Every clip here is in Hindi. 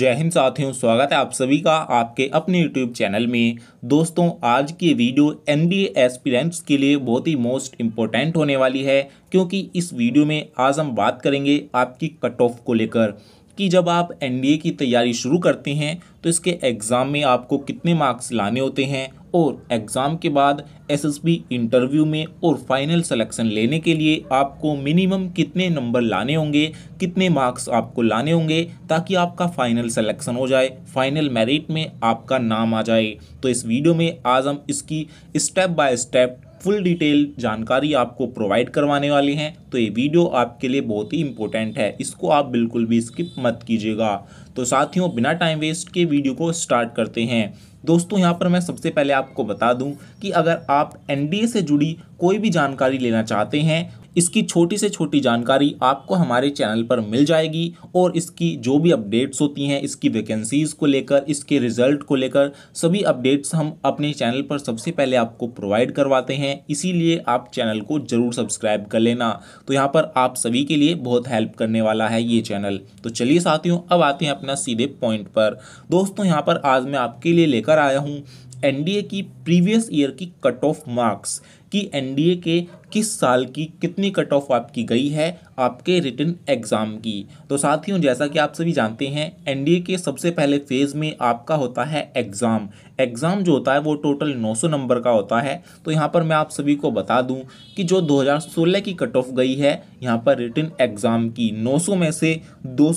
जय हिंद साथियों स्वागत है आप सभी का आपके अपने यूट्यूब चैनल में दोस्तों आज की वीडियो एन डी एस्पिरेंट्स के लिए बहुत ही मोस्ट इम्पोर्टेंट होने वाली है क्योंकि इस वीडियो में आज हम बात करेंगे आपकी कट ऑफ को लेकर कि जब आप एन की तैयारी शुरू करते हैं तो इसके एग्ज़ाम में आपको कितने मार्क्स लाने होते हैं और एग्ज़ाम के बाद एसएसबी इंटरव्यू में और फाइनल सिलेक्शन लेने के लिए आपको मिनिमम कितने नंबर लाने होंगे कितने मार्क्स आपको लाने होंगे ताकि आपका फाइनल सिलेक्शन हो जाए फाइनल मेरिट में आपका नाम आ जाए तो इस वीडियो में आज हम इसकी step by step full detail जानकारी आपको प्रोवाइड करवाने वाले हैं तो ये वीडियो आपके लिए बहुत ही इंपॉर्टेंट है इसको आप बिल्कुल भी स्किप मत कीजिएगा तो साथियों बिना टाइम वेस्ट के वीडियो को स्टार्ट करते हैं दोस्तों यहाँ पर मैं सबसे पहले आपको बता दूं कि अगर आप एनडीए से जुड़ी कोई भी जानकारी लेना चाहते हैं इसकी छोटी से छोटी जानकारी आपको हमारे चैनल पर मिल जाएगी और इसकी जो भी अपडेट्स होती हैं इसकी वैकेंसीज़ को लेकर इसके रिज़ल्ट को लेकर सभी अपडेट्स हम अपने चैनल पर सबसे पहले आपको प्रोवाइड करवाते हैं इसीलिए आप चैनल को ज़रूर सब्सक्राइब कर लेना तो यहाँ पर आप सभी के लिए बहुत हेल्प करने वाला है ये चैनल तो चलिए साथियों अब आते हैं अपना सीधे पॉइंट पर दोस्तों यहाँ पर आज मैं आपके लिए लेकर आया हूँ एनडीए की प्रीवियस ईयर की कट ऑफ मार्क्स कि एनडीए के किस साल की कितनी कट ऑफ आपकी गई है आपके रिटर्न एग्ज़ाम की तो साथियों जैसा कि आप सभी जानते हैं एनडीए के सबसे पहले फेज़ में आपका होता है एग्ज़ाम एग्ज़ाम जो होता है वो टोटल 900 नंबर का होता है तो यहाँ पर मैं आप सभी को बता दूँ कि जो 2016 की कट ऑफ गई है यहाँ पर रिटर्न एग्ज़ाम की नौ में से दो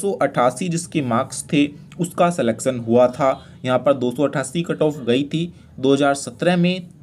जिसके मार्क्स थे उसका सलेक्शन हुआ था यहाँ पर दो कट ऑफ गई थी 2017 में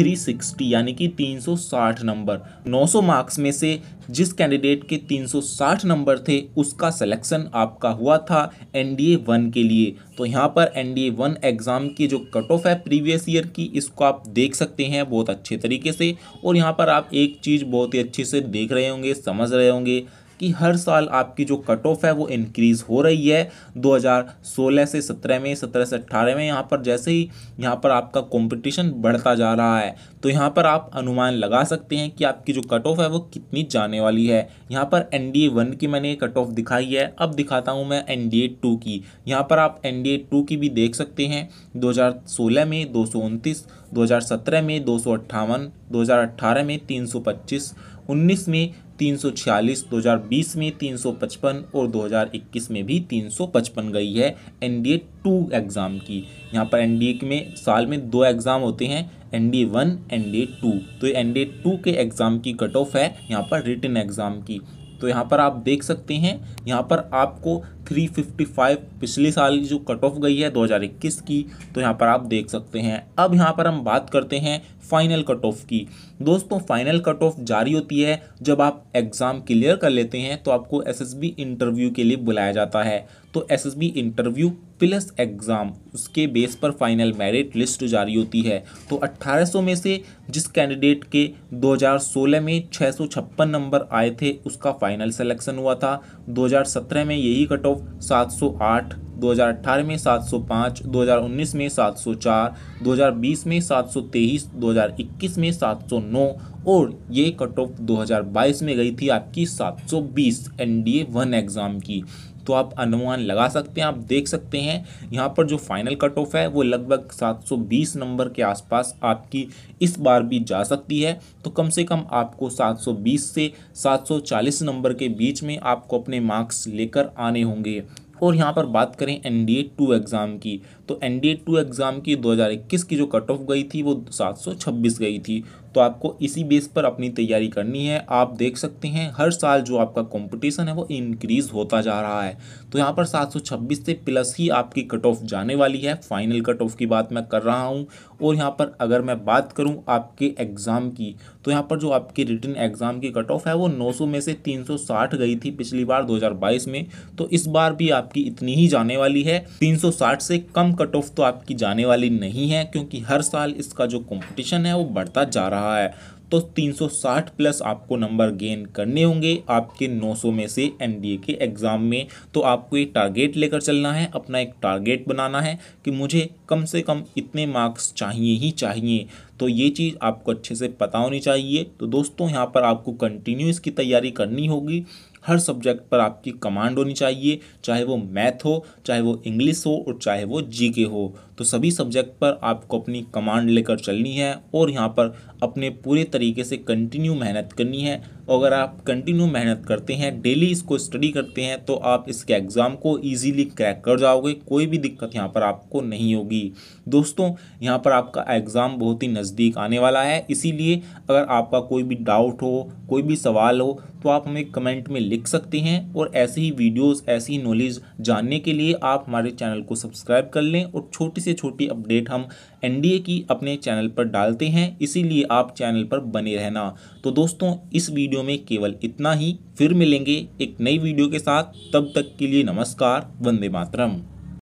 360 यानी कि 360 नंबर 900 मार्क्स में से जिस कैंडिडेट के 360 नंबर थे उसका सिलेक्शन आपका हुआ था एन डी ए वन के लिए तो यहाँ पर N D A one exam की जो कट ऑफ है प्रीवियस ईयर की इसको आप देख सकते हैं बहुत अच्छे तरीके से और यहाँ पर आप एक चीज़ बहुत ही अच्छे से देख रहे होंगे समझ रहे होंगे कि हर साल आपकी जो कट ऑफ है वो इंक्रीज़ हो रही है 2016 से 17 में 17 से 18 में यहाँ पर जैसे ही यहाँ पर आपका कंपटीशन बढ़ता जा रहा है तो यहाँ पर आप अनुमान लगा सकते हैं कि आपकी जो कट ऑफ है वो कितनी जाने वाली है यहाँ पर एन डी ए वन की मैंने कट ऑफ दिखाई है अब दिखाता हूँ मैं एन डी ए टू की यहाँ पर आप एन डी ए टू की भी देख सकते हैं दो में दो 2017 में दो 2018 में 325 19 में 346 2020 में 355 और 2021 में भी 355 गई है एनडीए टू एग्ज़ाम की यहाँ पर एनडीए में साल में दो एग्ज़ाम होते हैं N D one N D two तो एन डी टू के एग्ज़ाम की कट ऑफ है यहाँ पर रिटर्न एग्ज़ाम की तो यहाँ पर आप देख सकते हैं यहाँ पर आपको 355 पिछले साल की जो कट ऑफ गई है 2021 की तो यहाँ पर आप देख सकते हैं अब यहाँ पर हम बात करते हैं फाइनल कट ऑफ की दोस्तों फाइनल कट ऑफ जारी होती है जब आप एग्ज़ाम क्लियर कर लेते हैं तो आपको एसएसबी इंटरव्यू के लिए बुलाया जाता है तो एसएसबी इंटरव्यू प्लस एग्ज़ाम उसके बेस पर फाइनल मेरिट लिस्ट जारी होती है तो 1800 में से जिस कैंडिडेट के 2016 में छः नंबर आए थे उसका फाइनल सिलेक्शन हुआ था 2017 में यही कट ऑफ 708 2018 में 705, 2019 में 704, 2020 में 723, 2021 में 709 और ये कट ऑफ 2022 में गई थी आपकी 720 एनडीए वन एग्ज़ाम की तो आप अनुमान लगा सकते हैं आप देख सकते हैं यहाँ पर जो फाइनल कट ऑफ है वो लगभग 720 नंबर के आसपास आपकी इस बार भी जा सकती है तो कम से कम आपको 720 से 740 नंबर के बीच में आपको अपने मार्क्स लेकर आने होंगे और यहाँ पर बात करें N D A two exam की तो N D A two exam की 2021 की जो कट ऑफ गई थी वो 726 गई थी तो आपको इसी बेस पर अपनी तैयारी करनी है आप देख सकते हैं हर साल जो आपका कंपटीशन है वो इंक्रीज़ होता जा रहा है तो यहाँ पर 726 से प्लस ही आपकी कट ऑफ जाने वाली है फाइनल कट ऑफ की बात मैं कर रहा हूँ और यहाँ पर अगर मैं बात करूँ आपके एग्ज़ाम की तो यहाँ पर जो आपकी रिटर्न एग्ज़ाम की कट ऑफ है वो नौ में से तीन गई थी पिछली बार दो में तो इस बार भी आपकी इतनी ही जाने वाली है तीन से कम कट ऑफ तो आपकी जाने वाली नहीं है क्योंकि हर साल इसका जो कंपटीशन है वो बढ़ता जा रहा है तो 360 प्लस आपको नंबर गेन करने होंगे आपके 900 में से एन के एग्ज़ाम में तो आपको एक टारगेट लेकर चलना है अपना एक टारगेट बनाना है कि मुझे कम से कम इतने मार्क्स चाहिए ही चाहिए तो ये चीज़ आपको अच्छे से पता होनी चाहिए तो दोस्तों यहाँ पर आपको कंटिन्यू इसकी तैयारी करनी होगी हर सब्जेक्ट पर आपकी कमांड होनी चाहिए चाहे वो मैथ हो चाहे वो इंग्लिश हो और चाहे वो जीके हो तो सभी सब्जेक्ट पर आपको अपनी कमांड लेकर चलनी है और यहाँ पर अपने पूरे तरीके से कंटिन्यू मेहनत करनी है और अगर आप कंटिन्यू मेहनत करते हैं डेली इसको स्टडी करते हैं तो आप इसके एग्ज़ाम को इजीली क्रैक कर जाओगे कोई भी दिक्कत यहाँ पर आपको नहीं होगी दोस्तों यहाँ पर आपका एग्ज़ाम बहुत ही नज़दीक आने वाला है इसीलिए अगर आपका कोई भी डाउट हो कोई भी सवाल हो तो आप हमें कमेंट में लिख सकते हैं और ऐसे ही वीडियोस ऐसी ही नॉलेज जानने के लिए आप हमारे चैनल को सब्सक्राइब कर लें और छोटी से छोटी अपडेट हम एनडीए की अपने चैनल पर डालते हैं इसीलिए आप चैनल पर बने रहना तो दोस्तों इस वीडियो में केवल इतना ही फिर मिलेंगे एक नई वीडियो के साथ तब तक के लिए नमस्कार वंदे मातरम